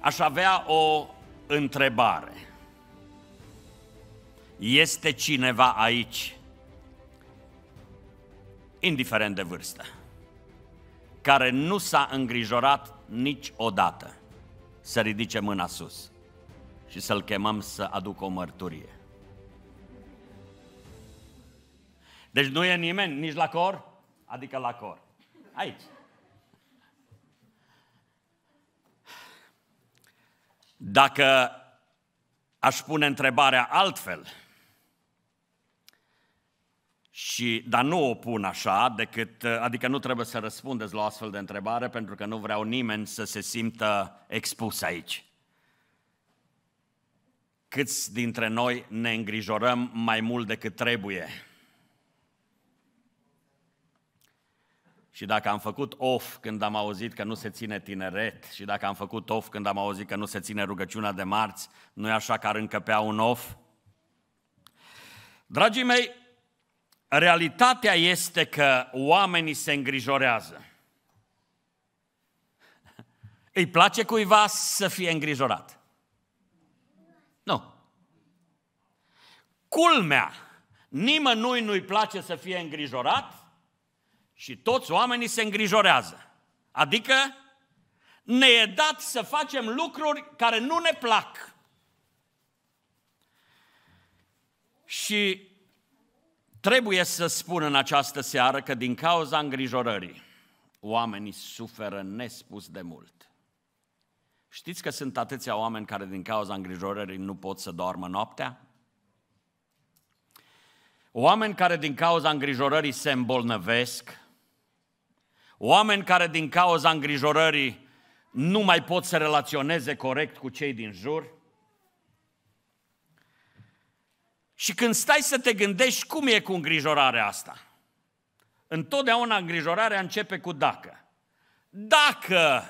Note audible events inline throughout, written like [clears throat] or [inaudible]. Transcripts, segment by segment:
aș avea o întrebare. Este cineva aici, indiferent de vârstă, care nu s-a îngrijorat niciodată să ridice mâna sus și să-l chemăm să aducă o mărturie? Deci nu e nimeni nici la cor, adică la cor. Aici. Dacă aș pune întrebarea altfel, și, dar nu o pun așa, decât, adică nu trebuie să răspundeți la o astfel de întrebare, pentru că nu vreau nimeni să se simtă expus aici. Câți dintre noi ne îngrijorăm mai mult decât trebuie? Și dacă am făcut of când am auzit că nu se ține tineret și dacă am făcut of când am auzit că nu se ține rugăciunea de marți, nu e așa că ar încăpea un of? Dragii mei, realitatea este că oamenii se îngrijorează. Îi place cuiva să fie îngrijorat? Nu. Culmea, nimănui nu-i place să fie îngrijorat și toți oamenii se îngrijorează. Adică ne e dat să facem lucruri care nu ne plac. Și trebuie să spun în această seară că din cauza îngrijorării oamenii suferă nespus de mult. Știți că sunt atâția oameni care din cauza îngrijorării nu pot să doarmă noaptea? Oameni care din cauza îngrijorării se îmbolnăvesc, Oameni care din cauza îngrijorării nu mai pot să relaționeze corect cu cei din jur. Și când stai să te gândești cum e cu îngrijorarea asta, întotdeauna îngrijorarea începe cu dacă. Dacă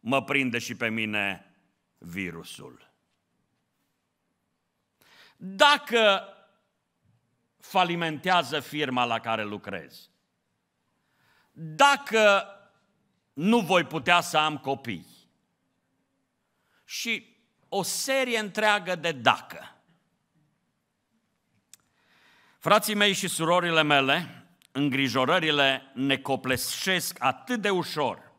mă prinde și pe mine virusul. Dacă falimentează firma la care lucrez dacă nu voi putea să am copii. Și o serie întreagă de dacă. Frații mei și surorile mele, îngrijorările ne copleșesc atât de ușor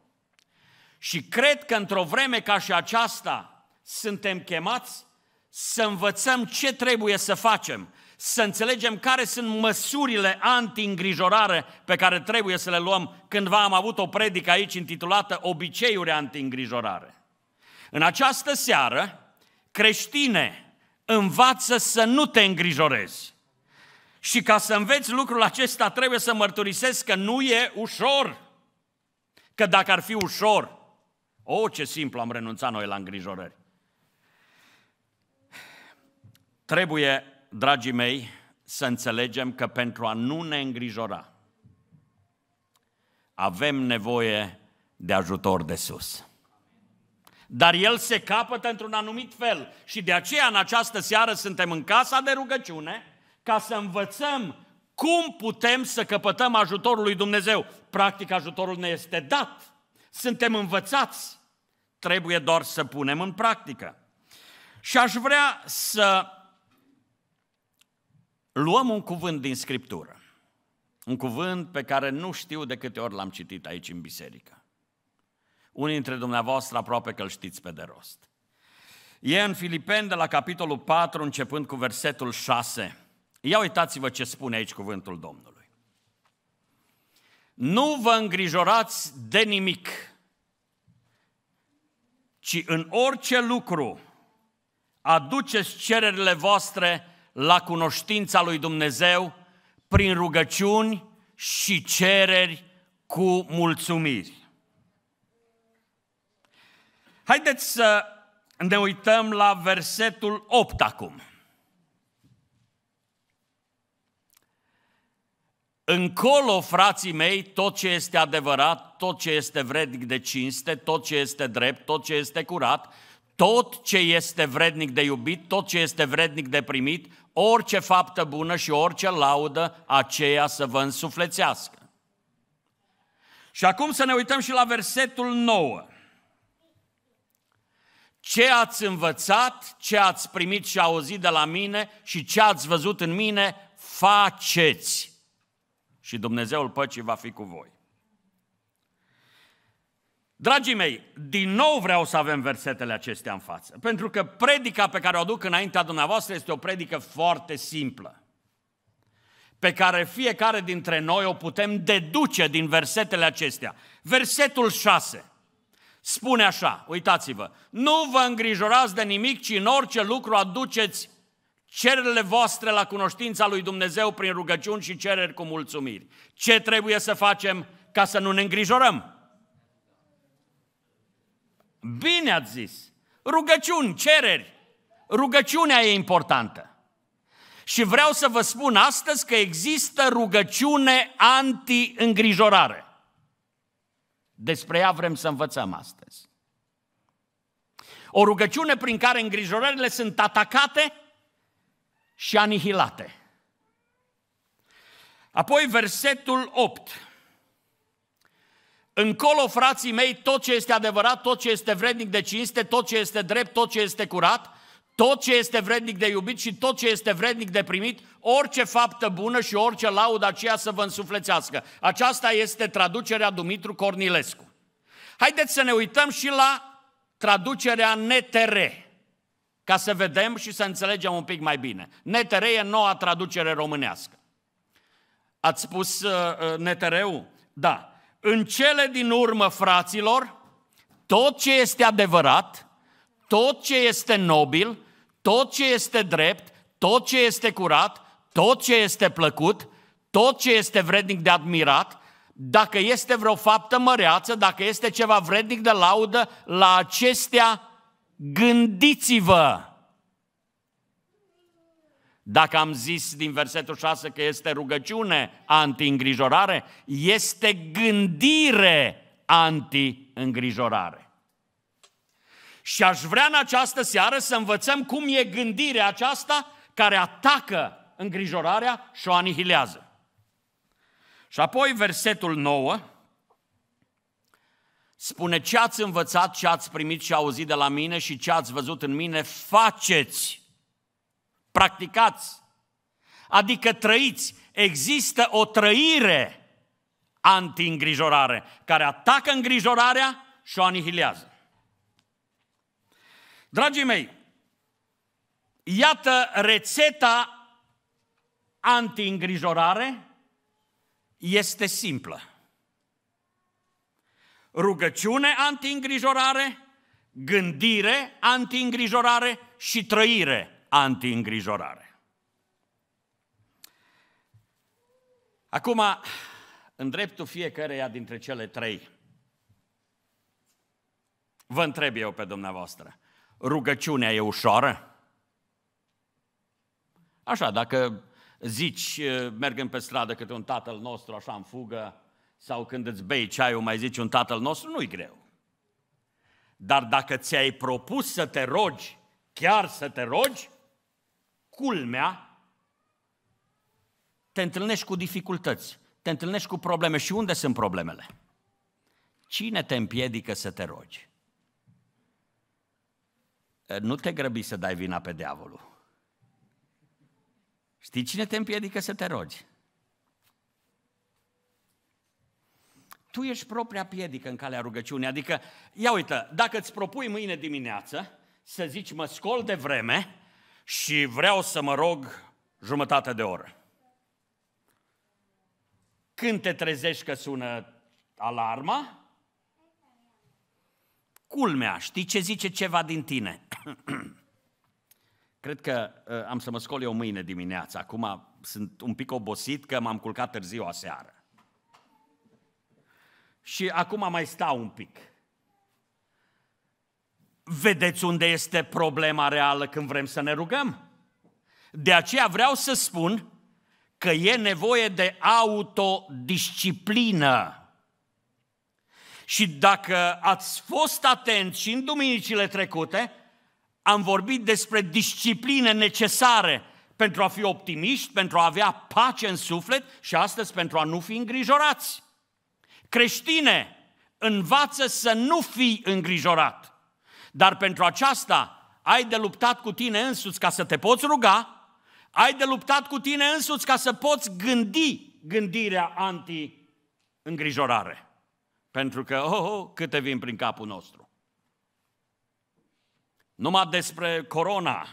și cred că într-o vreme ca și aceasta suntem chemați să învățăm ce trebuie să facem, să înțelegem care sunt măsurile anti-îngrijorare pe care trebuie să le luăm. Cândva am avut o predică aici intitulată Obiceiuri anti-îngrijorare. În această seară, creștine, învață să nu te îngrijorezi. Și ca să înveți lucrul acesta, trebuie să mărturisesc că nu e ușor. Că dacă ar fi ușor, o, oh, ce simplu am renunțat noi la îngrijorări. Trebuie dragii mei, să înțelegem că pentru a nu ne îngrijora, avem nevoie de ajutor de sus. Dar el se capătă într-un anumit fel și de aceea în această seară suntem în casa de rugăciune ca să învățăm cum putem să căpătăm ajutorul lui Dumnezeu. Practic ajutorul ne este dat. Suntem învățați. Trebuie doar să punem în practică. Și aș vrea să Luăm un cuvânt din Scriptură. Un cuvânt pe care nu știu de câte ori l-am citit aici în biserică. Unii dintre dumneavoastră aproape că îl știți pe de rost. E în Filipeni de la capitolul 4, începând cu versetul 6. Ia uitați-vă ce spune aici cuvântul Domnului. Nu vă îngrijorați de nimic, ci în orice lucru aduceți cererile voastre la cunoștința lui Dumnezeu prin rugăciuni și cereri cu mulțumiri. Haideți să ne uităm la versetul 8 acum. Încolo, frații mei, tot ce este adevărat, tot ce este vrednic de cinste, tot ce este drept, tot ce este curat, tot ce este vrednic de iubit, tot ce este vrednic de primit, orice faptă bună și orice laudă, aceea să vă însuflețească. Și acum să ne uităm și la versetul 9. Ce ați învățat, ce ați primit și auzit de la mine și ce ați văzut în mine, faceți. Și Dumnezeul păcii va fi cu voi. Dragii mei, din nou vreau să avem versetele acestea în față, pentru că predica pe care o aduc înaintea dumneavoastră este o predică foarte simplă, pe care fiecare dintre noi o putem deduce din versetele acestea. Versetul 6 spune așa, uitați-vă, nu vă îngrijorați de nimic, ci în orice lucru aduceți cererile voastre la cunoștința lui Dumnezeu prin rugăciuni și cereri cu mulțumiri. Ce trebuie să facem ca să nu ne îngrijorăm? Bine ați zis! Rugăciuni, cereri. Rugăciunea e importantă. Și vreau să vă spun astăzi că există rugăciune anti-îngrijorare. Despre ea vrem să învățăm astăzi. O rugăciune prin care îngrijorările sunt atacate și anihilate. Apoi versetul 8. Încolo, frații mei, tot ce este adevărat, tot ce este vrednic de cinste, tot ce este drept, tot ce este curat, tot ce este vrednic de iubit și tot ce este vrednic de primit, orice faptă bună și orice laudă aceea să vă însuflețească. Aceasta este traducerea Dumitru Cornilescu. Haideți să ne uităm și la traducerea NTR, ca să vedem și să înțelegem un pic mai bine. NTR e noua traducere românească. Ați spus uh, uh NTR-ul? Da. În cele din urmă, fraților, tot ce este adevărat, tot ce este nobil, tot ce este drept, tot ce este curat, tot ce este plăcut, tot ce este vrednic de admirat, dacă este vreo faptă măreață, dacă este ceva vrednic de laudă, la acestea gândiți-vă. Dacă am zis din versetul 6 că este rugăciune anti-îngrijorare, este gândire anti-îngrijorare. Și aș vrea în această seară să învățăm cum e gândirea aceasta care atacă îngrijorarea și o anihilează. Și apoi versetul 9 spune ce ați învățat, ce ați primit și auzit de la mine și ce ați văzut în mine, faceți practicați, adică trăiți. Există o trăire anti-îngrijorare care atacă îngrijorarea și o anihilează. Dragii mei, iată rețeta anti-îngrijorare este simplă. Rugăciune anti-îngrijorare, gândire anti-îngrijorare și trăire anti-îngrijorare. Acum, în dreptul fiecăreia dintre cele trei, vă întreb eu pe dumneavoastră, rugăciunea e ușoară? Așa, dacă zici, eh, mergând pe stradă câte un tatăl nostru așa în fugă, sau când îți bei ceaiul, mai zici un tatăl nostru, nu-i greu. Dar dacă ți-ai propus să te rogi, chiar să te rogi, culmea, te întâlnești cu dificultăți, te întâlnești cu probleme. Și unde sunt problemele? Cine te împiedică să te rogi? Nu te grăbi să dai vina pe diavolul. Știi cine te împiedică să te rogi? Tu ești propria piedică în calea rugăciunii. Adică, ia uite, dacă îți propui mâine dimineață să zici mă scol de vreme și vreau să mă rog jumătate de oră. Când te trezești că sună alarma, culmea, știi ce zice ceva din tine? [clears throat] Cred că uh, am să mă scol eu mâine dimineața. Acum sunt un pic obosit că m-am culcat târziu aseară. Și acum mai stau un pic. Vedeți unde este problema reală când vrem să ne rugăm? De aceea vreau să spun că e nevoie de autodisciplină. Și dacă ați fost atenți și în duminicile trecute, am vorbit despre discipline necesare pentru a fi optimiști, pentru a avea pace în suflet și astăzi pentru a nu fi îngrijorați. Creștine, învață să nu fii îngrijorat. Dar pentru aceasta ai de luptat cu tine însuți ca să te poți ruga, ai de luptat cu tine însuți ca să poți gândi gândirea anti-îngrijorare. Pentru că, oh, oh, câte vin prin capul nostru. Numai despre corona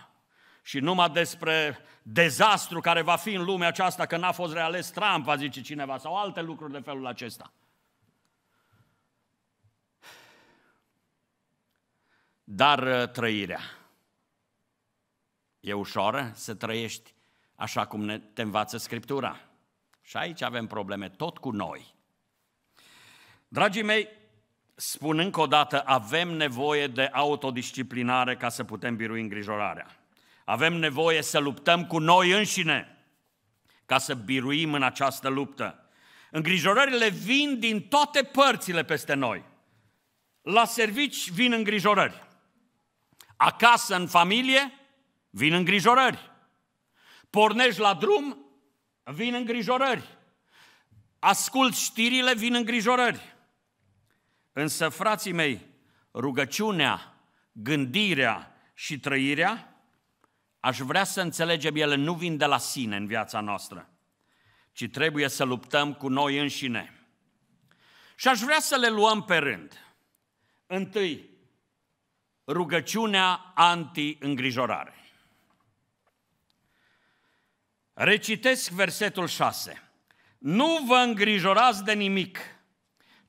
și numai despre dezastru care va fi în lumea aceasta, că n-a fost reales Trump, va zice cineva, sau alte lucruri de felul acesta – Dar uh, trăirea e ușoară să trăiești așa cum ne, te învață Scriptura. Și aici avem probleme tot cu noi. Dragii mei, spun încă o dată, avem nevoie de autodisciplinare ca să putem birui îngrijorarea. Avem nevoie să luptăm cu noi înșine ca să biruim în această luptă. Îngrijorările vin din toate părțile peste noi. La servici vin îngrijorări. Acasă, în familie, vin îngrijorări. Pornești la drum, vin îngrijorări. Ascult știrile, vin îngrijorări. Însă, frații mei, rugăciunea, gândirea și trăirea, aș vrea să înțelegem, ele nu vin de la sine în viața noastră, ci trebuie să luptăm cu noi înșine. Și aș vrea să le luăm pe rând. Întâi, rugăciunea anti-îngrijorare. Recitesc versetul 6. Nu vă îngrijorați de nimic,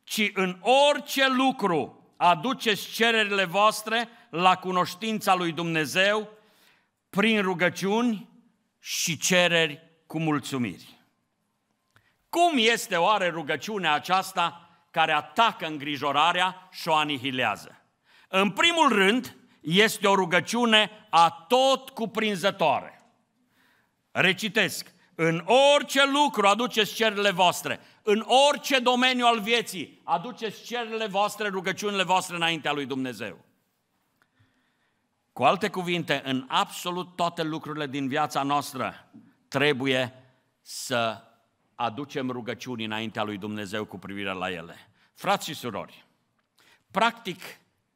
ci în orice lucru aduceți cererile voastre la cunoștința lui Dumnezeu prin rugăciuni și cereri cu mulțumiri. Cum este oare rugăciunea aceasta care atacă îngrijorarea și o anihilează? În primul rând, este o rugăciune a tot cuprinzătoare. Recitesc. În orice lucru aduceți cerile voastre, în orice domeniu al vieții, aduceți cerile voastre, rugăciunile voastre înaintea lui Dumnezeu. Cu alte cuvinte, în absolut toate lucrurile din viața noastră trebuie să aducem rugăciuni înaintea lui Dumnezeu cu privire la ele. Frați și surori, practic,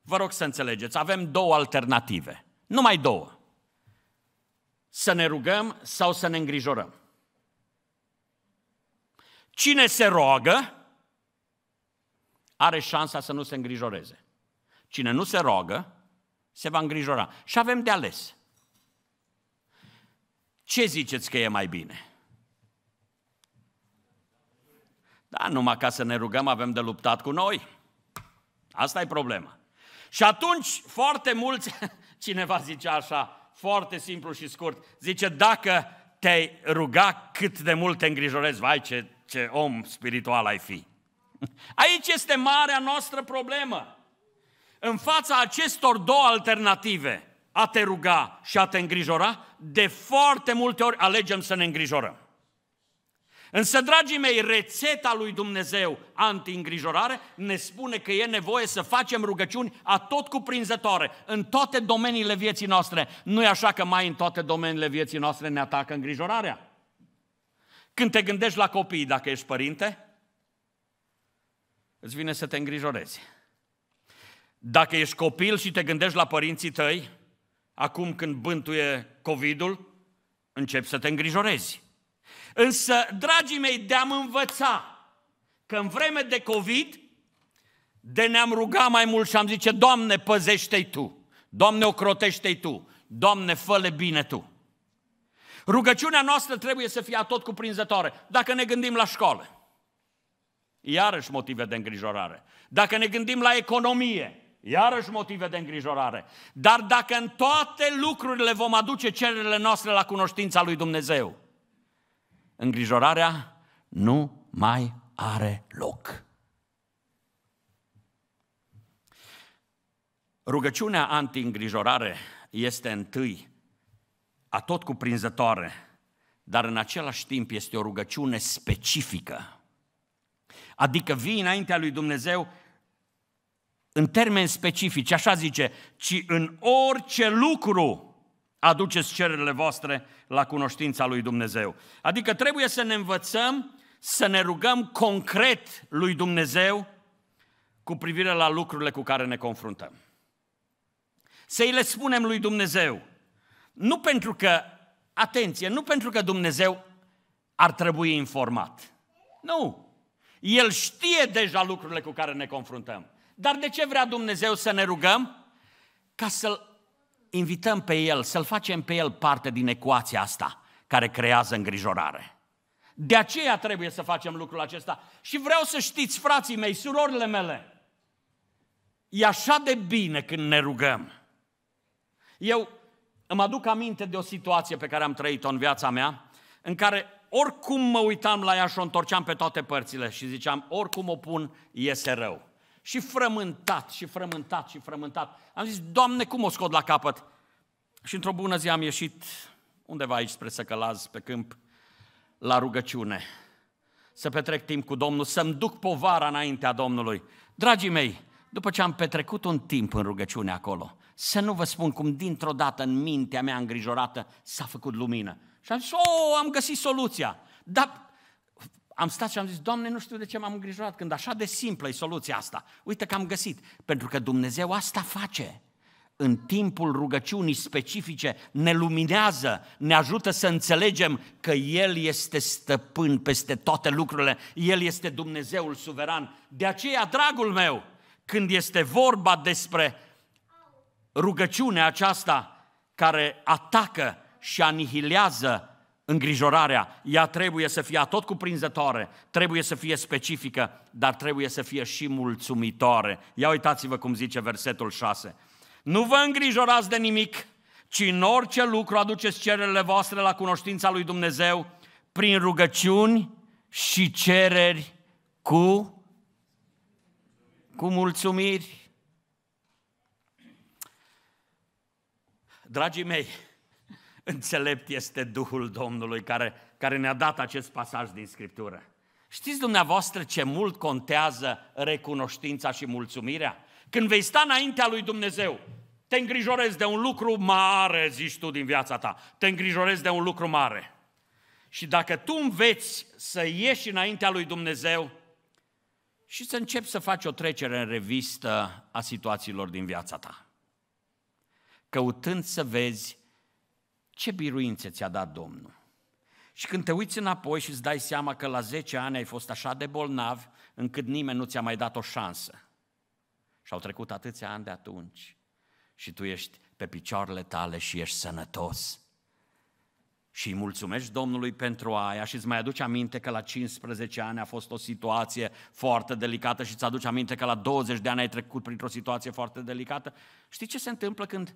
Vă rog să înțelegeți, avem două alternative. Numai două. Să ne rugăm sau să ne îngrijorăm. Cine se roagă, are șansa să nu se îngrijoreze. Cine nu se roagă, se va îngrijora. Și avem de ales. Ce ziceți că e mai bine? Da, numai ca să ne rugăm avem de luptat cu noi. Asta e problema. Și atunci foarte mulți, [laughs] cineva zice așa, foarte simplu și scurt, zice dacă te ruga cât de mult te îngrijorezi, vai ce, ce om spiritual ai fi. [laughs] Aici este marea noastră problemă. În fața acestor două alternative, a te ruga și a te îngrijora, de foarte multe ori alegem să ne îngrijorăm. Însă, dragii mei, rețeta lui Dumnezeu anti-îngrijorare ne spune că e nevoie să facem rugăciuni tot cuprinzătoare în toate domeniile vieții noastre. Nu e așa că mai în toate domeniile vieții noastre ne atacă îngrijorarea? Când te gândești la copii, dacă ești părinte, îți vine să te îngrijorezi. Dacă ești copil și te gândești la părinții tăi, acum când bântuie COVID-ul, începi să te îngrijorezi. Însă, dragii mei, de-am învăța că în vreme de COVID, de ne-am rugat mai mult și am zice, Doamne, păzește-i Tu, Doamne, ocrotește-i Tu, Doamne, fă-le bine Tu. Rugăciunea noastră trebuie să fie tot cuprinzătoare. Dacă ne gândim la școală, iarăși motive de îngrijorare. Dacă ne gândim la economie, iarăși motive de îngrijorare. Dar dacă în toate lucrurile vom aduce cererile noastre la cunoștința lui Dumnezeu, îngrijorarea nu mai are loc. Rugăciunea anti-îngrijorare este întâi atot cuprinzătoare, dar în același timp este o rugăciune specifică. Adică vii înaintea lui Dumnezeu în termeni specifici, așa zice, ci în orice lucru aduceți cererile voastre la cunoștința lui Dumnezeu. Adică trebuie să ne învățăm să ne rugăm concret lui Dumnezeu cu privire la lucrurile cu care ne confruntăm. Să îi le spunem lui Dumnezeu. Nu pentru că, atenție, nu pentru că Dumnezeu ar trebui informat. Nu. El știe deja lucrurile cu care ne confruntăm. Dar de ce vrea Dumnezeu să ne rugăm? Ca să-L invităm pe el, să-l facem pe el parte din ecuația asta care creează îngrijorare. De aceea trebuie să facem lucrul acesta. Și vreau să știți, frații mei, surorile mele, e așa de bine când ne rugăm. Eu îmi aduc aminte de o situație pe care am trăit-o în viața mea, în care oricum mă uitam la ea și o întorceam pe toate părțile și ziceam, oricum o pun, iese rău și frământat, și frământat, și frământat. Am zis, Doamne, cum o scot la capăt? Și într-o bună zi am ieșit undeva aici spre Săcălaz, pe câmp, la rugăciune. Să petrec timp cu Domnul, să-mi duc povara înaintea Domnului. Dragii mei, după ce am petrecut un timp în rugăciune acolo, să nu vă spun cum dintr-o dată în mintea mea îngrijorată s-a făcut lumină. Și am zis, o, am găsit soluția. Dar am stat și am zis, Doamne, nu știu de ce m-am îngrijorat, când așa de simplă e soluția asta. Uite că am găsit. Pentru că Dumnezeu asta face. În timpul rugăciunii specifice ne luminează, ne ajută să înțelegem că El este stăpân peste toate lucrurile, El este Dumnezeul suveran. De aceea, dragul meu, când este vorba despre rugăciunea aceasta care atacă și anihilează Îngrijorarea, ea trebuie să fie tot cuprinzătoare, trebuie să fie specifică, dar trebuie să fie și mulțumitoare. Ia uitați-vă cum zice versetul 6. Nu vă îngrijorați de nimic, ci în orice lucru aduceți cererile voastre la cunoștința lui Dumnezeu prin rugăciuni și cereri cu, cu mulțumiri. Dragii mei, înțelept este Duhul Domnului care, care ne-a dat acest pasaj din Scriptură. Știți dumneavoastră ce mult contează recunoștința și mulțumirea? Când vei sta înaintea lui Dumnezeu, te îngrijorezi de un lucru mare, zici tu din viața ta, te îngrijorezi de un lucru mare. Și dacă tu înveți să ieși înaintea lui Dumnezeu și să începi să faci o trecere în revistă a situațiilor din viața ta, căutând să vezi ce biruințe ți-a dat Domnul? Și când te uiți înapoi și îți dai seama că la 10 ani ai fost așa de bolnav încât nimeni nu ți-a mai dat o șansă. Și au trecut atâția ani de atunci și tu ești pe picioarele tale și ești sănătos. Și îi mulțumești Domnului pentru aia și îți mai aduci aminte că la 15 ani a fost o situație foarte delicată și îți aduci aminte că la 20 de ani ai trecut printr-o situație foarte delicată. Știi ce se întâmplă când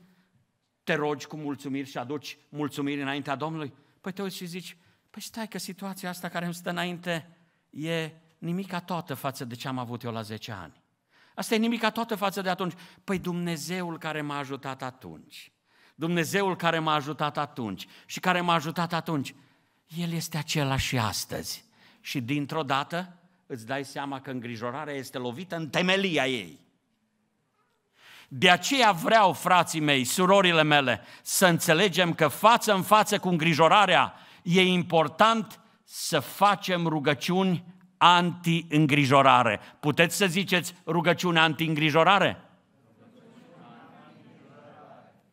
te rogi cu mulțumiri și aduci mulțumiri înaintea Domnului? Păi te uiți și zici, păi stai că situația asta care îmi stă înainte e nimica toată față de ce am avut eu la 10 ani. Asta e nimica toată față de atunci. Păi Dumnezeul care m-a ajutat atunci, Dumnezeul care m-a ajutat atunci și care m-a ajutat atunci, El este același și astăzi. Și dintr-o dată îți dai seama că îngrijorarea este lovită în temelia ei. De aceea vreau, frații mei, surorile mele, să înțelegem că față în față cu îngrijorarea e important să facem rugăciuni anti-îngrijorare. Puteți să ziceți rugăciune anti-îngrijorare?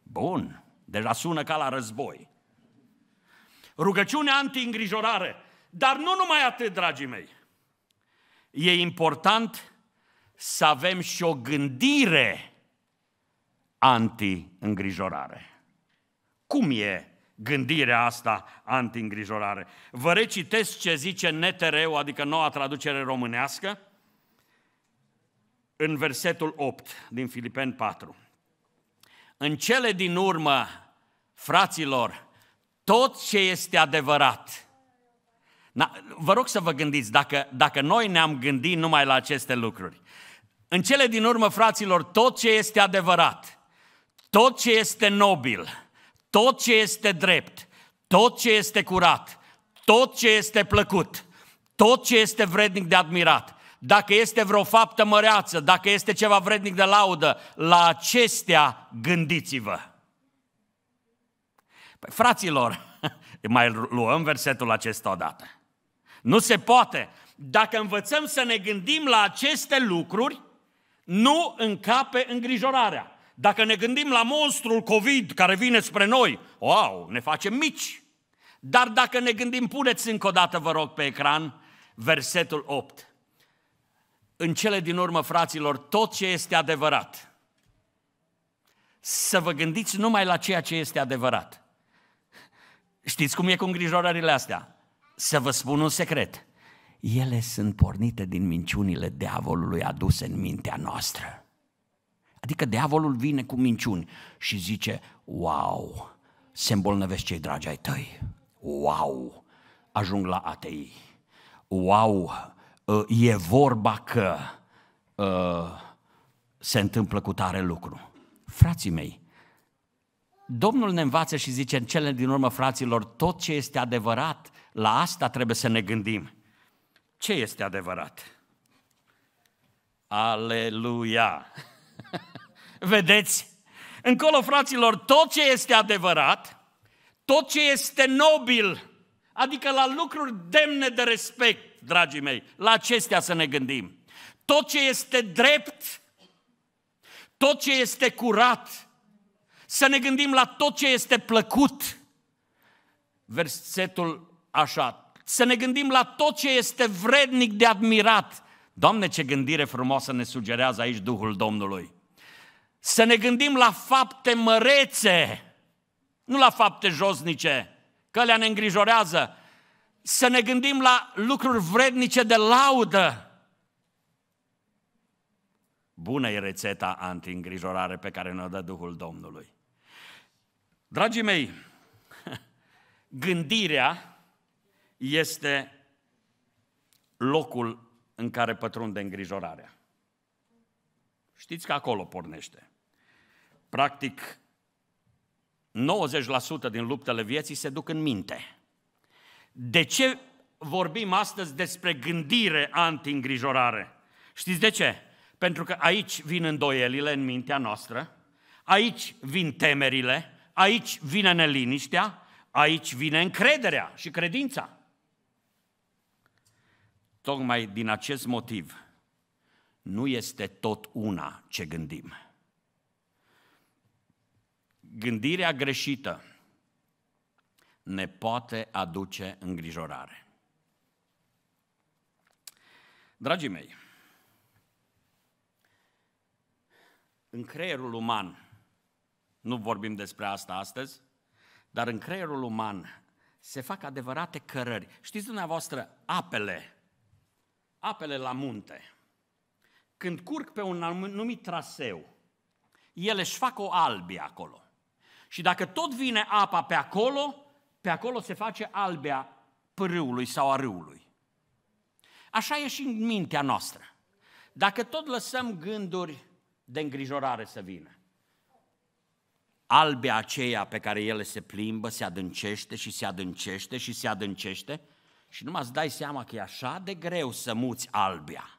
Bun, deja sună ca la război. Rugăciune anti-îngrijorare. Dar nu numai atât, dragii mei. E important să avem și o gândire anti-îngrijorare. Cum e gândirea asta anti-îngrijorare? Vă recitesc ce zice Netereu, adică noua traducere românească, în versetul 8 din Filipen 4. În cele din urmă, fraților, tot ce este adevărat. Na, vă rog să vă gândiți, dacă, dacă noi ne-am gândit numai la aceste lucruri. În cele din urmă, fraților, tot ce este adevărat, tot ce este nobil, tot ce este drept, tot ce este curat, tot ce este plăcut, tot ce este vrednic de admirat, dacă este vreo faptă măreață, dacă este ceva vrednic de laudă, la acestea gândiți-vă. Păi, fraților, [laughs] mai luăm versetul acesta odată. Nu se poate. Dacă învățăm să ne gândim la aceste lucruri, nu încape îngrijorarea. Dacă ne gândim la monstrul COVID care vine spre noi, wow, ne facem mici. Dar dacă ne gândim, puneți încă o dată, vă rog, pe ecran, versetul 8. În cele din urmă, fraților, tot ce este adevărat, să vă gândiți numai la ceea ce este adevărat. Știți cum e cu îngrijorările astea? Să vă spun un secret. Ele sunt pornite din minciunile diavolului aduse în mintea noastră. Adică diavolul vine cu minciuni și zice, wow, se îmbolnăvesc cei dragi ai tăi, wow, ajung la atei, wow, ă, e vorba că ă, se întâmplă cu tare lucru. Frații mei, Domnul ne învață și zice în cele din urmă, fraților, tot ce este adevărat, la asta trebuie să ne gândim. Ce este adevărat? Aleluia! [laughs] Vedeți? Încolo, fraților, tot ce este adevărat, tot ce este nobil, adică la lucruri demne de respect, dragii mei, la acestea să ne gândim. Tot ce este drept, tot ce este curat, să ne gândim la tot ce este plăcut. Versetul așa, să ne gândim la tot ce este vrednic de admirat. Doamne, ce gândire frumoasă ne sugerează aici Duhul Domnului. Să ne gândim la fapte mărețe, nu la fapte josnice, că le ne îngrijorează. Să ne gândim la lucruri vrednice de laudă. Bună e rețeta anti-îngrijorare pe care ne-o dă Duhul Domnului. Dragii mei, [laughs] gândirea este locul în care pătrunde îngrijorarea. Știți că acolo pornește. Practic, 90% din luptele vieții se duc în minte. De ce vorbim astăzi despre gândire anti-îngrijorare? Știți de ce? Pentru că aici vin îndoielile în mintea noastră, aici vin temerile, aici vine neliniștea, aici vine încrederea și credința. Tocmai din acest motiv, nu este tot una ce gândim. Gândirea greșită ne poate aduce îngrijorare. Dragii mei, în creierul uman, nu vorbim despre asta astăzi, dar în creierul uman se fac adevărate cărări. Știți dumneavoastră, apele, apele la munte, când curg pe un anumit traseu, ele își fac o albie acolo. Și dacă tot vine apa pe acolo, pe acolo se face albea pârâului sau a râului. Așa e și în mintea noastră. Dacă tot lăsăm gânduri de îngrijorare să vină, albea aceea pe care ele se plimbă, se adâncește și se adâncește și se adâncește și nu mai dai seama că e așa de greu să muți albia.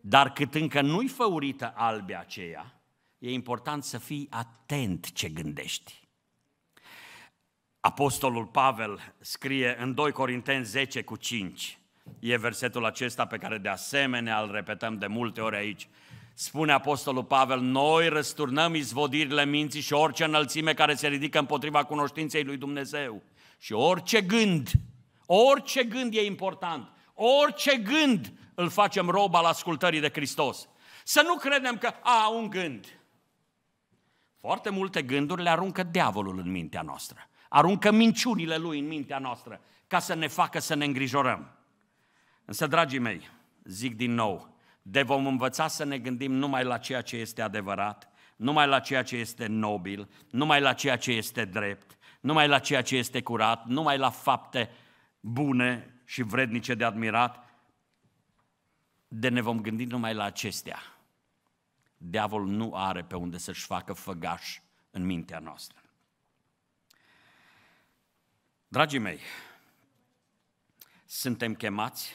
Dar cât încă nu-i făurită albia aceea, e important să fii atent ce gândești. Apostolul Pavel scrie în 2 Corinteni 10 cu 5, e versetul acesta pe care de asemenea îl repetăm de multe ori aici, spune Apostolul Pavel, noi răsturnăm izvodirile minții și orice înălțime care se ridică împotriva cunoștinței lui Dumnezeu. Și orice gând, orice gând e important, orice gând îl facem rob al ascultării de Hristos. Să nu credem că, a, un gând, foarte multe gânduri le aruncă diavolul în mintea noastră. Aruncă minciunile lui în mintea noastră ca să ne facă să ne îngrijorăm. Însă, dragii mei, zic din nou, de vom învăța să ne gândim numai la ceea ce este adevărat, numai la ceea ce este nobil, numai la ceea ce este drept, numai la ceea ce este curat, numai la fapte bune și vrednice de admirat, de ne vom gândi numai la acestea diavolul nu are pe unde să-și facă făgaș în mintea noastră. Dragii mei, suntem chemați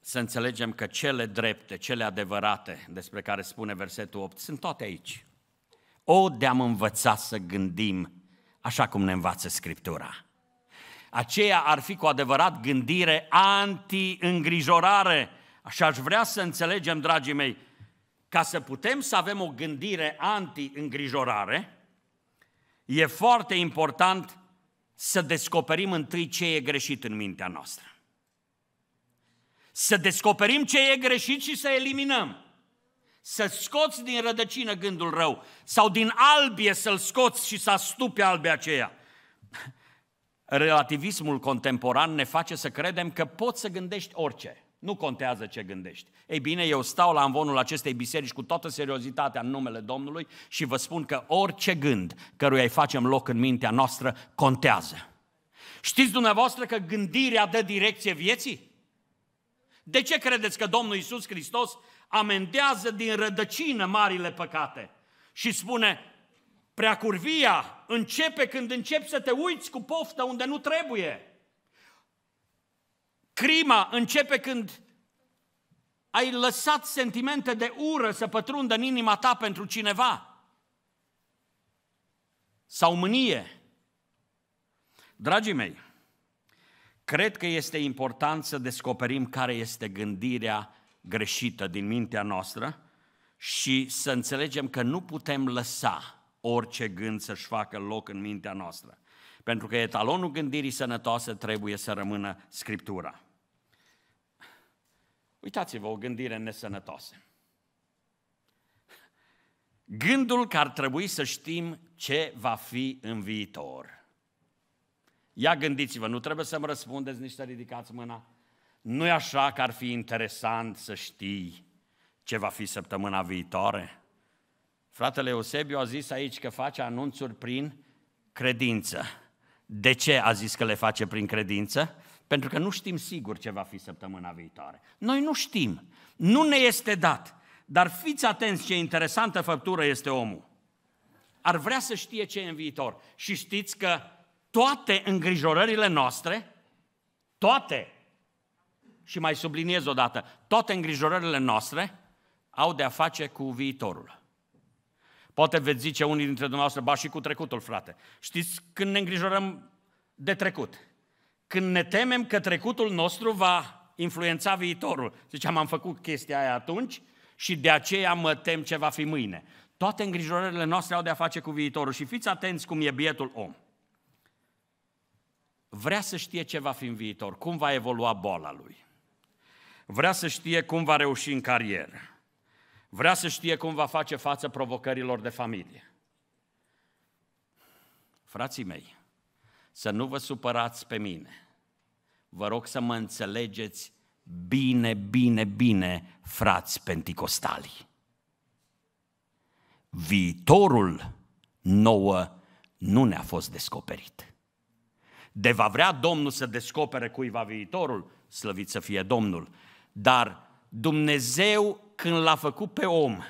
să înțelegem că cele drepte, cele adevărate despre care spune versetul 8 sunt toate aici. O, de-am învățat să gândim așa cum ne învață Scriptura. Aceea ar fi cu adevărat gândire anti-îngrijorare, Așa aș vrea să înțelegem, dragii mei, ca să putem să avem o gândire anti-îngrijorare, e foarte important să descoperim întâi ce e greșit în mintea noastră. Să descoperim ce e greșit și să eliminăm. Să scoți din rădăcină gândul rău sau din albie să-l scoți și să astupe albia aceea. Relativismul contemporan ne face să credem că poți să gândești orice. Nu contează ce gândești. Ei bine, eu stau la învonul acestei biserici cu toată seriozitatea în numele Domnului și vă spun că orice gând căruia îi facem loc în mintea noastră contează. Știți dumneavoastră că gândirea dă direcție vieții? De ce credeți că Domnul Isus Hristos amendează din rădăcină marile păcate și spune, preacurvia începe când începi să te uiți cu poftă unde nu trebuie. Crima începe când ai lăsat sentimente de ură să pătrundă în inima ta pentru cineva. Sau mânie. Dragii mei, cred că este important să descoperim care este gândirea greșită din mintea noastră și să înțelegem că nu putem lăsa orice gând să-și facă loc în mintea noastră. Pentru că etalonul gândirii sănătoase trebuie să rămână Scriptura. Uitați-vă o gândire nesănătoasă. Gândul că ar trebui să știm ce va fi în viitor. Ia gândiți-vă, nu trebuie să-mi răspundeți nici să ridicați mâna. nu e așa că ar fi interesant să știi ce va fi săptămâna viitoare? Fratele Eusebiu a zis aici că face anunțuri prin credință. De ce a zis că le face prin credință? Pentru că nu știm sigur ce va fi săptămâna viitoare. Noi nu știm, nu ne este dat. Dar fiți atenți ce interesantă făptură este omul. Ar vrea să știe ce e în viitor. Și știți că toate îngrijorările noastre, toate, și mai subliniez o dată, toate îngrijorările noastre au de a face cu viitorul. Poate veți zice unii dintre dumneavoastră, ba și cu trecutul, frate. Știți când ne îngrijorăm de trecut? Când ne temem că trecutul nostru va influența viitorul. Ziceam, am făcut chestia aia atunci și de aceea mă tem ce va fi mâine. Toate îngrijorările noastre au de a face cu viitorul și fiți atenți cum e bietul om. Vrea să știe ce va fi în viitor, cum va evolua boala lui. Vrea să știe cum va reuși în carieră. Vrea să știe cum va face față provocărilor de familie. Frații mei, să nu vă supărați pe mine. Vă rog să mă înțelegeți bine, bine, bine, frați penticostali. Viitorul nouă nu ne-a fost descoperit. De va vrea Domnul să descopere cuiva viitorul, slăvit să fie Domnul, dar Dumnezeu când l-a făcut pe om,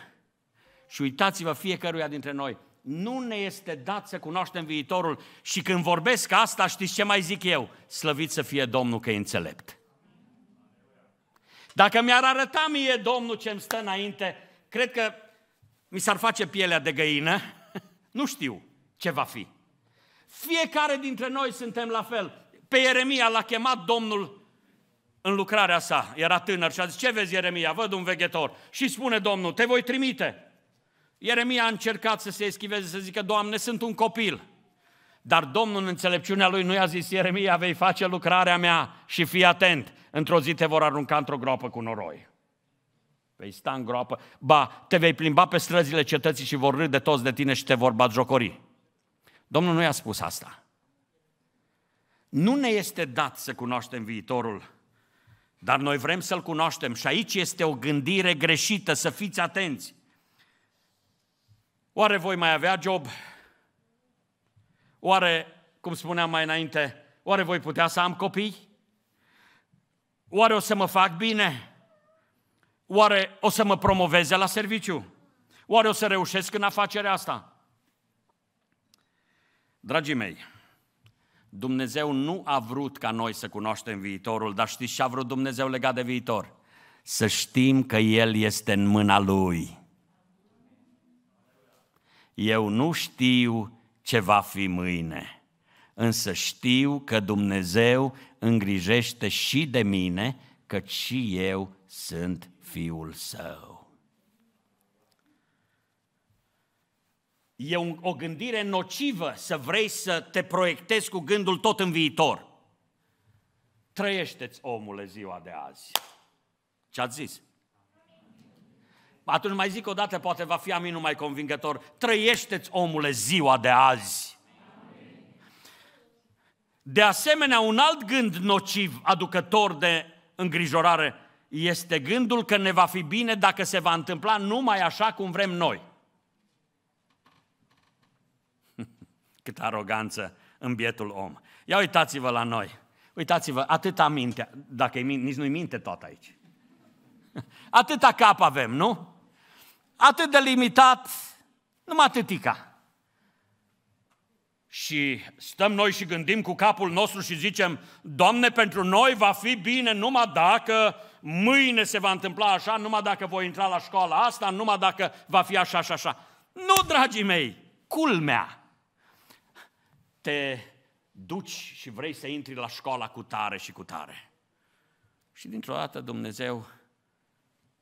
și uitați-vă fiecăruia dintre noi, nu ne este dat să cunoaștem viitorul și când vorbesc asta, știți ce mai zic eu? Slăvit să fie Domnul că e înțelept. Dacă mi-ar arăta mie Domnul ce îmi stă înainte, cred că mi s-ar face pielea de găină, [laughs] nu știu ce va fi. Fiecare dintre noi suntem la fel. Pe Ieremia l-a chemat Domnul în lucrarea sa, era tânăr și a zis, ce vezi Ieremia, văd un veghetor și spune Domnul, te voi trimite. Ieremia a încercat să se eschiveze, să zică, Doamne, sunt un copil. Dar Domnul în înțelepciunea lui nu i-a zis, Ieremia, vei face lucrarea mea și fii atent, într-o zi te vor arunca într-o groapă cu noroi. Vei sta în groapă, ba, te vei plimba pe străzile cetății și vor râde toți de tine și te vor batjocori. Domnul nu i-a spus asta. Nu ne este dat să cunoaștem viitorul dar noi vrem să-L cunoaștem și aici este o gândire greșită, să fiți atenți. Oare voi mai avea job? Oare, cum spuneam mai înainte, oare voi putea să am copii? Oare o să mă fac bine? Oare o să mă promoveze la serviciu? Oare o să reușesc în afacerea asta? Dragii mei, Dumnezeu nu a vrut ca noi să cunoaștem viitorul, dar știți ce a vrut Dumnezeu legat de viitor? Să știm că El este în mâna Lui. Eu nu știu ce va fi mâine, însă știu că Dumnezeu îngrijește și de mine, că și eu sunt Fiul Său. E un, o gândire nocivă să vrei să te proiectezi cu gândul tot în viitor. Trăiește-ți, omule, ziua de azi. Ce ați zis? Atunci mai zic o dată, poate va fi mine mai convingător. Trăiește-ți, omule, ziua de azi. De asemenea, un alt gând nociv, aducător de îngrijorare, este gândul că ne va fi bine dacă se va întâmpla numai așa cum vrem noi. Câtă aroganță în bietul om. Ia uitați-vă la noi. Uitați-vă, atâta minte, dacă e, nici nu-i minte tot aici. [laughs] Atâta cap avem, nu? Atât de limitat, numai atâtica. Și stăm noi și gândim cu capul nostru și zicem, Doamne, pentru noi va fi bine numai dacă mâine se va întâmpla așa, numai dacă voi intra la școala asta, numai dacă va fi așa și așa. Nu, dragii mei, culmea! te duci și vrei să intri la școala cu tare și cu tare. Și dintr-o dată Dumnezeu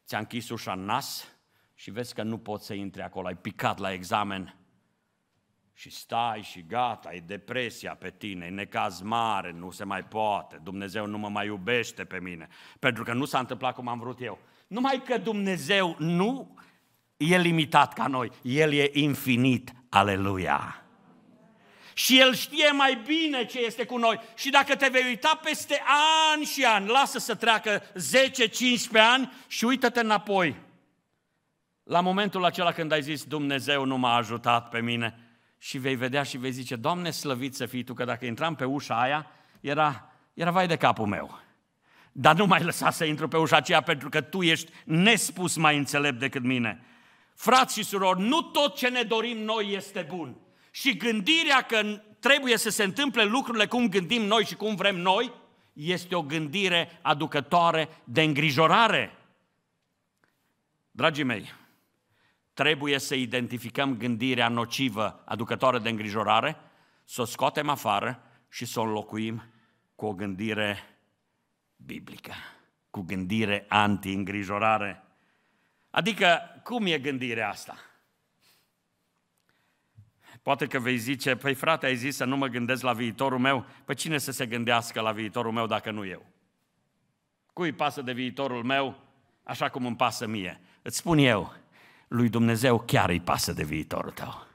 ți-a închis ușa în nas și vezi că nu poți să intri acolo, ai picat la examen și stai și gata, ai depresia pe tine, e necaz mare, nu se mai poate, Dumnezeu nu mă mai iubește pe mine, pentru că nu s-a întâmplat cum am vrut eu. Numai că Dumnezeu nu e limitat ca noi, El e infinit, aleluia! și El știe mai bine ce este cu noi. Și dacă te vei uita peste ani și ani, lasă să treacă 10-15 ani și uită-te înapoi. La momentul acela când ai zis, Dumnezeu nu m-a ajutat pe mine și vei vedea și vei zice, Doamne slăvit să fii Tu, că dacă intram pe ușa aia, era, era vai de capul meu. Dar nu mai lăsa să intru pe ușa aceea pentru că Tu ești nespus mai înțelept decât mine. Frați și surori, nu tot ce ne dorim noi este bun și gândirea că trebuie să se întâmple lucrurile cum gândim noi și cum vrem noi, este o gândire aducătoare de îngrijorare. Dragii mei, trebuie să identificăm gândirea nocivă aducătoare de îngrijorare, să o scoatem afară și să o înlocuim cu o gândire biblică, cu gândire anti-îngrijorare. Adică, cum e gândirea asta? Poate că vei zice, păi frate, ai zis să nu mă gândesc la viitorul meu, pe păi, cine să se gândească la viitorul meu dacă nu eu? Cui pasă de viitorul meu așa cum îmi pasă mie? Îți spun eu, lui Dumnezeu chiar îi pasă de viitorul tău.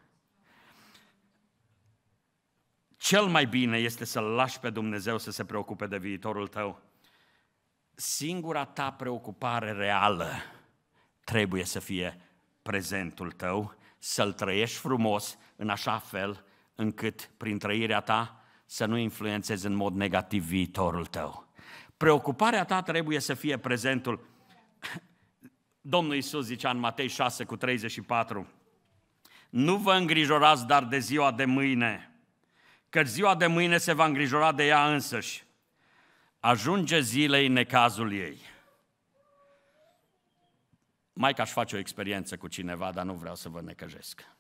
Cel mai bine este să-L lași pe Dumnezeu să se preocupe de viitorul tău. Singura ta preocupare reală trebuie să fie prezentul tău, să-l trăiești frumos, în așa fel încât prin trăirea ta să nu influențezi în mod negativ viitorul tău. Preocuparea ta trebuie să fie prezentul. [coughs] Domnul Isus zicea în Matei 6 cu 34, nu vă îngrijorați dar de ziua de mâine, că ziua de mâine se va îngrijora de ea însăși. Ajunge zilei necazul ei. Mai că aș face o experiență cu cineva, dar nu vreau să vă necăjesc.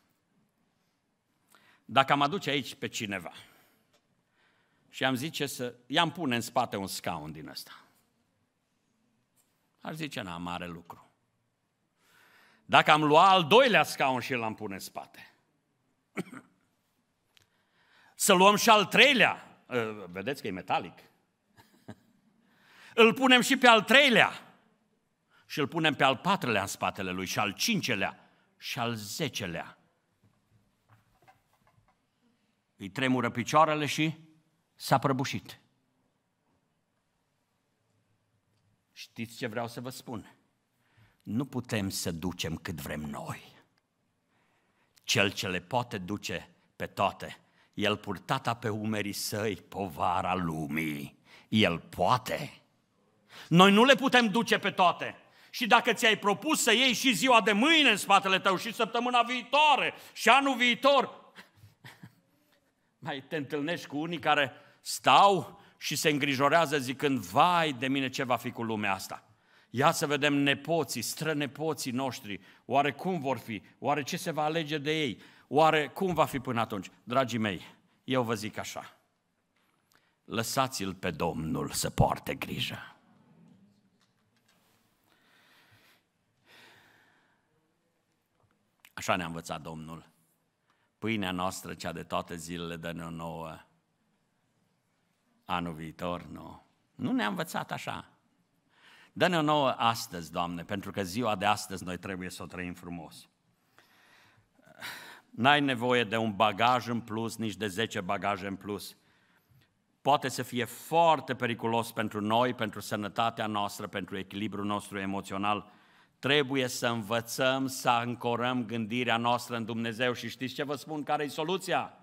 Dacă am aduce aici pe cineva și am zice să... I-am pune în spate un scaun din ăsta. Ar zice, n-am mare lucru. Dacă am luat al doilea scaun și l-am pune în spate. [coughs] Să luăm și al treilea. Ă, vedeți că e metalic. Îl punem și pe al treilea. Și îl punem pe al patrulea în spatele lui și al cincelea și al zecelea îi tremură picioarele și s-a prăbușit. Știți ce vreau să vă spun? Nu putem să ducem cât vrem noi. Cel ce le poate duce pe toate, el purtata pe umerii săi povara lumii. El poate. Noi nu le putem duce pe toate. Și dacă ți-ai propus să iei și ziua de mâine în spatele tău și săptămâna viitoare și anul viitor, mai te întâlnești cu unii care stau și se îngrijorează zicând, vai de mine ce va fi cu lumea asta. Ia să vedem nepoții, strănepoții noștri, oare cum vor fi, oare ce se va alege de ei, oare cum va fi până atunci. Dragii mei, eu vă zic așa, lăsați-l pe Domnul să poarte grijă. Așa ne-a învățat Domnul. Pâinea noastră, cea de toate zilele, de ne nouă eh? anul viitor, nu. Nu ne-a învățat așa. Dă-ne-o nouă eh, astăzi, Doamne, pentru că ziua de astăzi noi trebuie să o trăim frumos. N-ai nevoie de un bagaj în plus, nici de 10 bagaje în plus. Poate să fie foarte periculos pentru noi, pentru sănătatea noastră, pentru echilibrul nostru emoțional, Trebuie să învățăm să ancorăm gândirea noastră în Dumnezeu și știți ce vă spun care e soluția?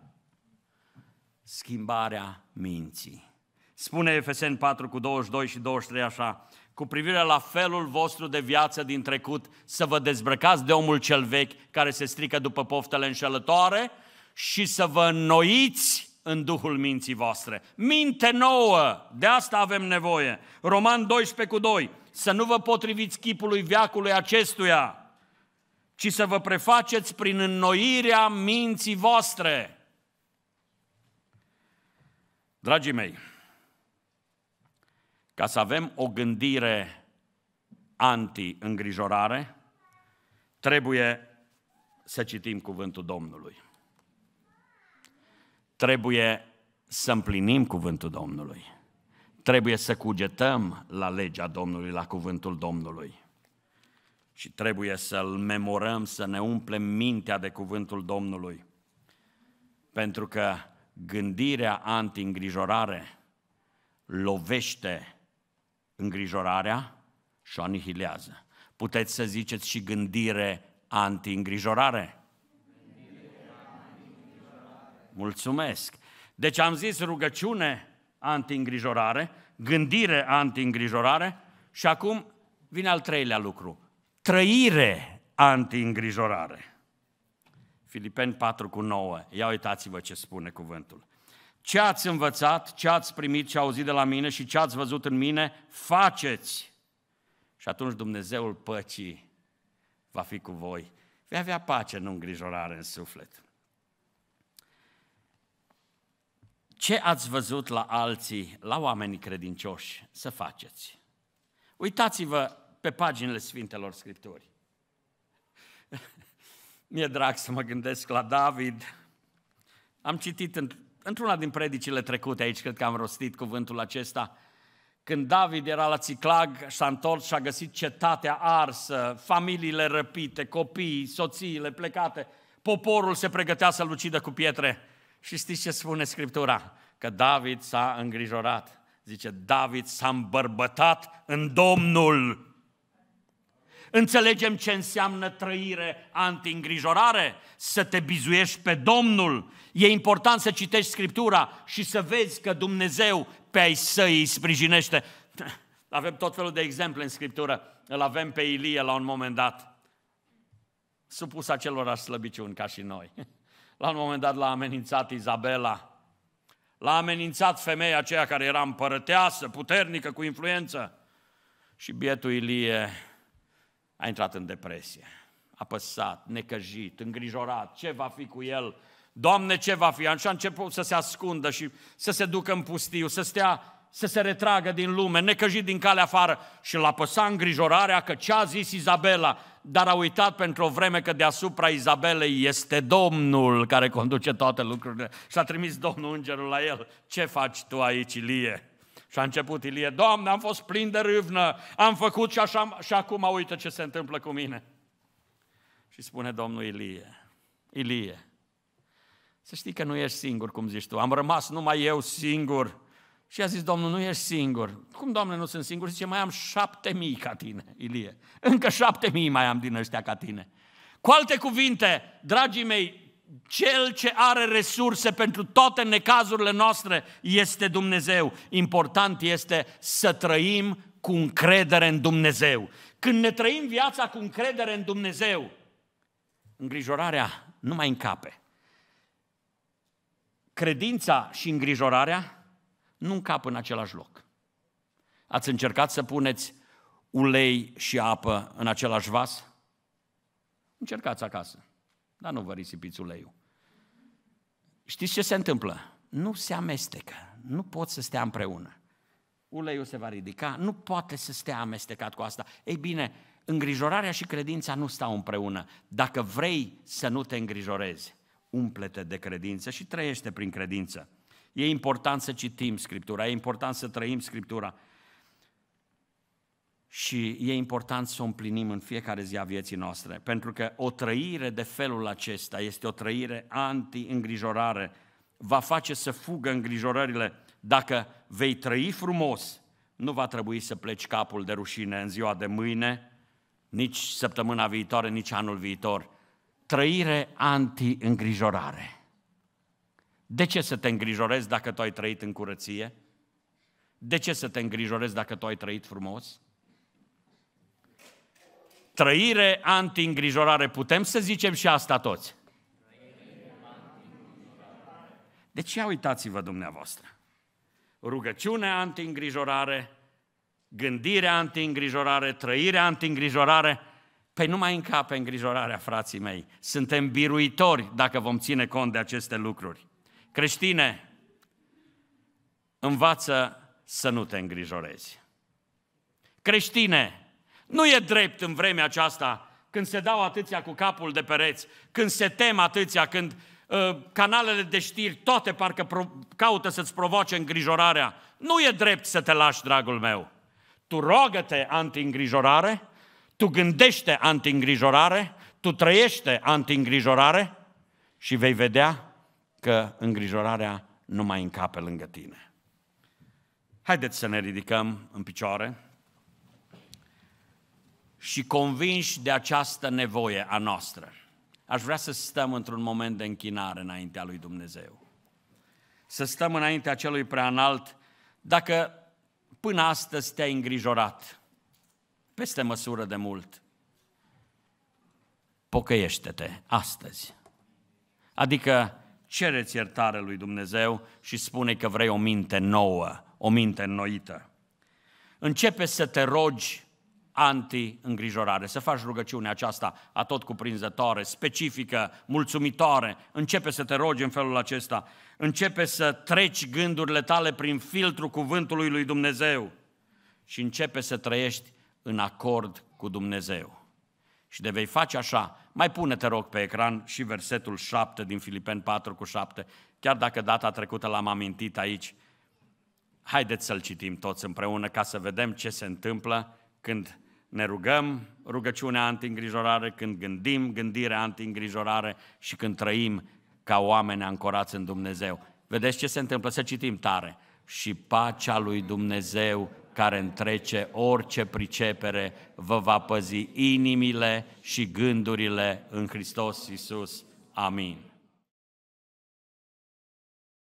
Schimbarea minții. Spune Efesen 4 cu 22 și 23 așa, cu privire la felul vostru de viață din trecut, să vă dezbrăcați de omul cel vechi care se strică după poftele înșelătoare și să vă înnoiți în duhul minții voastre. Minte nouă, de asta avem nevoie. Roman 12 cu 2 să nu vă potriviți chipului veacului acestuia, ci să vă prefaceți prin înnoirea minții voastre. Dragii mei, ca să avem o gândire anti-îngrijorare, trebuie să citim cuvântul Domnului. Trebuie să împlinim cuvântul Domnului Trebuie să cugetăm la legea Domnului, la cuvântul Domnului. Și trebuie să-l memorăm, să ne umplem mintea de cuvântul Domnului. Pentru că gândirea anti-îngrijorare lovește îngrijorarea și o anihilează. Puteți să ziceți și gândire anti-îngrijorare? anti Mulțumesc! Deci am zis rugăciune, anti-îngrijorare, gândire anti-îngrijorare și acum vine al treilea lucru, trăire anti-îngrijorare. Filipeni 4 cu 9, ia uitați-vă ce spune cuvântul. Ce ați învățat, ce ați primit, ce auzit de la mine și ce ați văzut în mine, faceți. Și atunci Dumnezeul păcii va fi cu voi. Vei avea pace, nu îngrijorare în suflet. ce ați văzut la alții, la oamenii credincioși, să faceți. Uitați-vă pe paginile Sfintelor Scripturi. [laughs] Mi-e drag să mă gândesc la David. Am citit într-una din predicile trecute aici, cred că am rostit cuvântul acesta, când David era la Ciclag, s-a întors și a găsit cetatea arsă, familiile răpite, copiii, soțiile plecate, poporul se pregătea să-l ucidă cu pietre. Și știți ce spune Scriptura? Că David s-a îngrijorat. Zice, David s-a îmbărbătat în Domnul. Înțelegem ce înseamnă trăire anti-îngrijorare, să te bizuiești pe Domnul. E important să citești Scriptura și să vezi că Dumnezeu pe ai săi îi sprijinește. [clears throat] Avem tot felul de exemple în Scriptură. Îl avem pe Ilie la un moment dat, supus acelor slăbiciuni ca și noi. [laughs] La un moment dat l-a amenințat Izabela, l-a amenințat femeia aceea care era împărăteasă, puternică, cu influență. Și bietul Ilie a intrat în depresie, apăsat, necăjit, îngrijorat, ce va fi cu el, Doamne, ce va fi? Și a început să se ascundă și să se ducă în pustiu, să stea să se retragă din lume, necăjit din calea afară și l-a păsat îngrijorarea că ce a zis Izabela, dar a uitat pentru o vreme că deasupra Izabelei este Domnul care conduce toate lucrurile. Și a trimis Domnul îngerul la el, ce faci tu aici, Ilie? Și a început Ilie, Doamne, am fost plin de râvnă, am făcut și, așa, și acum uite ce se întâmplă cu mine. Și spune Domnul Ilie, Ilie, să știi că nu ești singur, cum zici tu, am rămas numai eu singur, și a zis, Domnul, nu ești singur. Cum, Domnule, nu sunt singur? Zice, mai am șapte mii ca tine, Ilie. Încă șapte mii mai am din ăștia ca tine. Cu alte cuvinte, dragii mei, cel ce are resurse pentru toate necazurile noastre este Dumnezeu. Important este să trăim cu încredere în Dumnezeu. Când ne trăim viața cu încredere în Dumnezeu, îngrijorarea nu mai încape. Credința și îngrijorarea nu încap în același loc. Ați încercat să puneți ulei și apă în același vas? Încercați acasă, dar nu vă risipiți uleiul. Știți ce se întâmplă? Nu se amestecă, nu pot să stea împreună. Uleiul se va ridica, nu poate să stea amestecat cu asta. Ei bine, îngrijorarea și credința nu stau împreună. Dacă vrei să nu te îngrijorezi, umple-te de credință și trăiește prin credință. E important să citim Scriptura, e important să trăim Scriptura și e important să o împlinim în fiecare zi a vieții noastre, pentru că o trăire de felul acesta este o trăire anti-îngrijorare, va face să fugă îngrijorările. Dacă vei trăi frumos, nu va trebui să pleci capul de rușine în ziua de mâine, nici săptămâna viitoare, nici anul viitor. Trăire anti-îngrijorare. De ce să te îngrijorezi dacă tu ai trăit în curăție? De ce să te îngrijorezi dacă tu ai trăit frumos? Trăire anti-îngrijorare, putem să zicem și asta toți. Deci ia uitați-vă dumneavoastră. Rugăciunea anti-îngrijorare, gândirea anti-îngrijorare, trăirea anti-îngrijorare, Păi nu mai încape îngrijorarea, frații mei. Suntem biruitori dacă vom ține cont de aceste lucruri. Creștine, învață să nu te îngrijorezi. Creștine, nu e drept în vremea aceasta când se dau atâția cu capul de pereți, când se tem atâția, când uh, canalele de știri toate parcă pro- caută să-ți provoace îngrijorarea. Nu e drept să te lași, dragul meu. Tu rogă-te anti-îngrijorare, tu gândește anti-îngrijorare, tu trăiește anti-îngrijorare și vei vedea că îngrijorarea nu mai încape lângă tine. Haideți să ne ridicăm în picioare și convinși de această nevoie a noastră. Aș vrea să stăm într-un moment de închinare înaintea lui Dumnezeu. Să stăm înaintea celui preanalt, dacă până astăzi te-ai îngrijorat, peste măsură de mult, pocăiește-te astăzi. Adică cereți iertare lui Dumnezeu și spune că vrei o minte nouă, o minte înnoită. Începe să te rogi anti-îngrijorare, să faci rugăciunea aceasta a tot cuprinzătoare, specifică, mulțumitoare, începe să te rogi în felul acesta, începe să treci gândurile tale prin filtru cuvântului lui Dumnezeu și începe să trăiești în acord cu Dumnezeu. Și de vei face așa, mai pune, te rog, pe ecran și versetul 7 din Filipen 4 cu 7, chiar dacă data trecută l-am amintit aici. Haideți să-l citim toți împreună ca să vedem ce se întâmplă când ne rugăm, rugăciunea anti-îngrijorare, când gândim, gândirea anti-îngrijorare și când trăim ca oameni ancorați în Dumnezeu. Vedeți ce se întâmplă? Să citim tare. Și pacea lui Dumnezeu, care întrece orice pricepere, vă va păzi inimile și gândurile în Hristos Iisus. Amin.